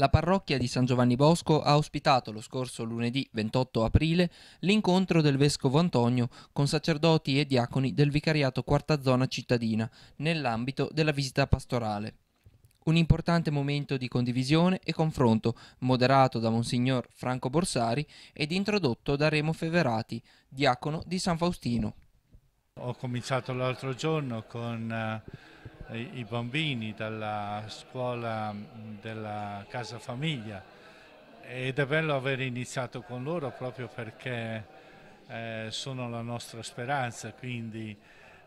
La parrocchia di San Giovanni Bosco ha ospitato lo scorso lunedì 28 aprile l'incontro del vescovo Antonio con sacerdoti e diaconi del vicariato quarta zona cittadina nell'ambito della visita pastorale. Un importante momento di condivisione e confronto moderato da Monsignor Franco Borsari ed introdotto da Remo Feverati, diacono di San Faustino. Ho cominciato l'altro giorno con eh, i, bambini dalla scuola mm, della casa famiglia ed è bello aver iniziato con loro proprio perché eh, sono la nostra speranza, quindi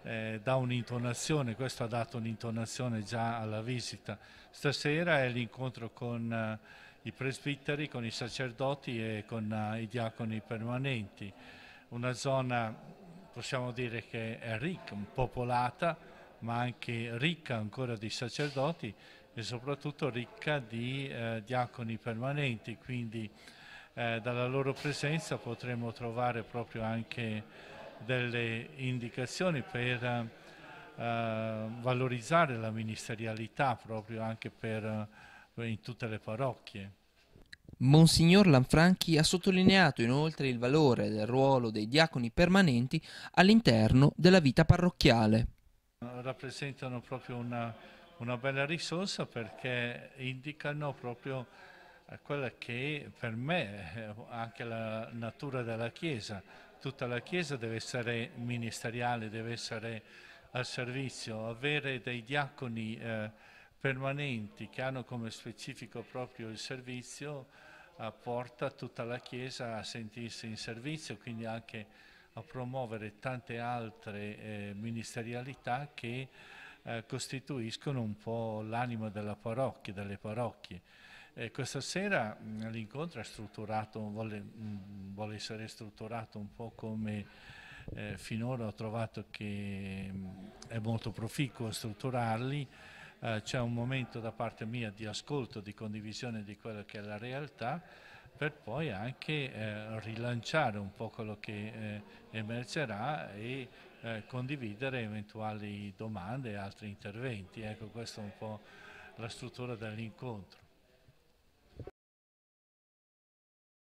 eh, dà un'intonazione, questo ha dato un'intonazione già alla visita. Stasera è l'incontro con eh, i presbiteri, con i sacerdoti e con eh, i diaconi permanenti, una zona possiamo dire che è ricca, popolata, ma anche ricca ancora di sacerdoti e soprattutto ricca di eh, diaconi permanenti, quindi eh, dalla loro presenza potremo trovare proprio anche delle indicazioni per eh, valorizzare la ministerialità proprio anche per, eh, in tutte le parrocchie. Monsignor Lanfranchi ha sottolineato inoltre il valore del ruolo dei diaconi permanenti all'interno della vita parrocchiale. Rappresentano proprio una, una bella risorsa perché indicano proprio eh, quella che per me è eh, anche la natura della Chiesa. Tutta la Chiesa deve essere ministeriale, deve essere al servizio, avere dei diaconi eh, permanenti che hanno come specifico proprio il servizio eh, porta tutta la Chiesa a sentirsi in servizio, quindi anche a promuovere tante altre eh, ministerialità che eh, costituiscono un po' l'anima della parrocchia, delle parrocchie. Eh, questa sera mm, l'incontro è strutturato, vuole, mh, mm, vuole, essere strutturato un po' come eh, finora ho trovato che mh, mm, è molto proficuo strutturarli, eh, c'è un momento da parte mia di ascolto, di condivisione di quella che è la realtà, per poi anche eh, rilanciare un po' quello che eh, emergerà e eh, condividere eventuali domande e altri interventi. Ecco, questa è un po' la struttura dell'incontro.